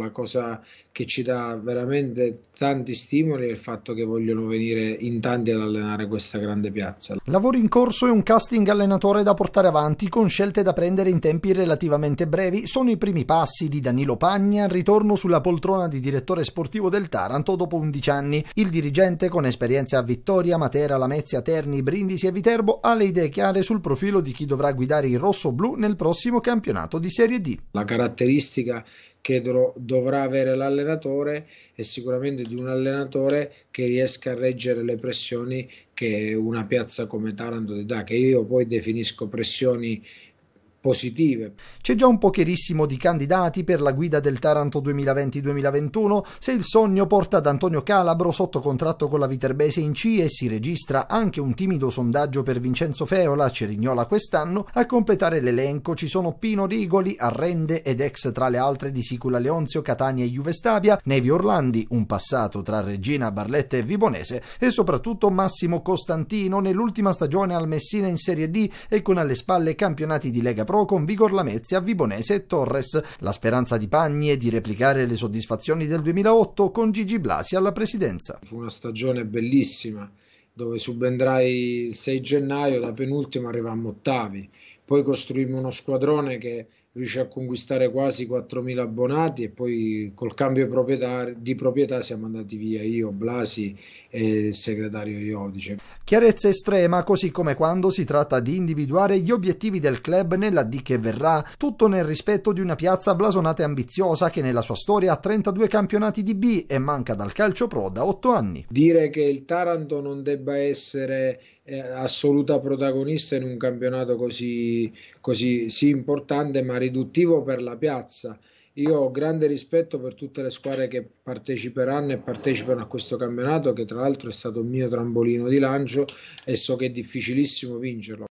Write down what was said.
La cosa che ci dà veramente tanti stimoli è il fatto che vogliono venire in tanti ad allenare questa grande piazza. Lavori in corso e un casting allenatore da portare avanti con scelte da prendere in tempi relativamente brevi sono i primi passi di Danilo Pagna, al ritorno sulla poltrona di direttore sportivo del Taranto dopo 11 anni. Il dirigente con esperienza a Vittoria, Matera, Lamezia, Terni, Brindisi e Viterbo ha le idee chiare sul profilo di chi dovrà guidare il rosso-blu nel prossimo campionato di Serie D. La caratteristica che dovrà avere l'allenatore e sicuramente di un allenatore che riesca a reggere le pressioni che una piazza come Taranto ti dà, che io poi definisco pressioni positive. C'è già un pochierissimo di candidati per la guida del Taranto 2020-2021 se il sogno porta ad Antonio Calabro sotto contratto con la Viterbese in C e si registra anche un timido sondaggio per Vincenzo Feola Cerignola quest'anno. A completare l'elenco ci sono Pino Rigoli, Arrende ed ex tra le altre di Sicula Leonzio, Catania e Juve Stabia, Nevi Orlandi, un passato tra Regina, Barletta e Vibonese e soprattutto Massimo Costantino nell'ultima stagione al Messina in Serie D e con alle spalle campionati di Lega Pro con Vigor Lamezia, Vibonese e Torres, la speranza di Pagni è di replicare le soddisfazioni del 2008 con Gigi Blasi alla presidenza. Fu una stagione bellissima dove subendrai il 6 gennaio, da penultimo arrivammo ottavi, poi costruimmo uno squadrone che riuscì a conquistare quasi 4.000 abbonati e poi col cambio di proprietà siamo andati via io, Blasi e il segretario Iodice. Chiarezza estrema, così come quando si tratta di individuare gli obiettivi del club nella D che verrà, tutto nel rispetto di una piazza blasonata e ambiziosa che nella sua storia ha 32 campionati di B e manca dal calcio pro da 8 anni. Dire che il Taranto non debba essere eh, assoluta protagonista in un campionato così così, sì, importante ma riduttivo per la piazza. Io ho grande rispetto per tutte le squadre che parteciperanno e partecipano a questo campionato, che tra l'altro è stato il mio trambolino di lancio e so che è difficilissimo vincerlo.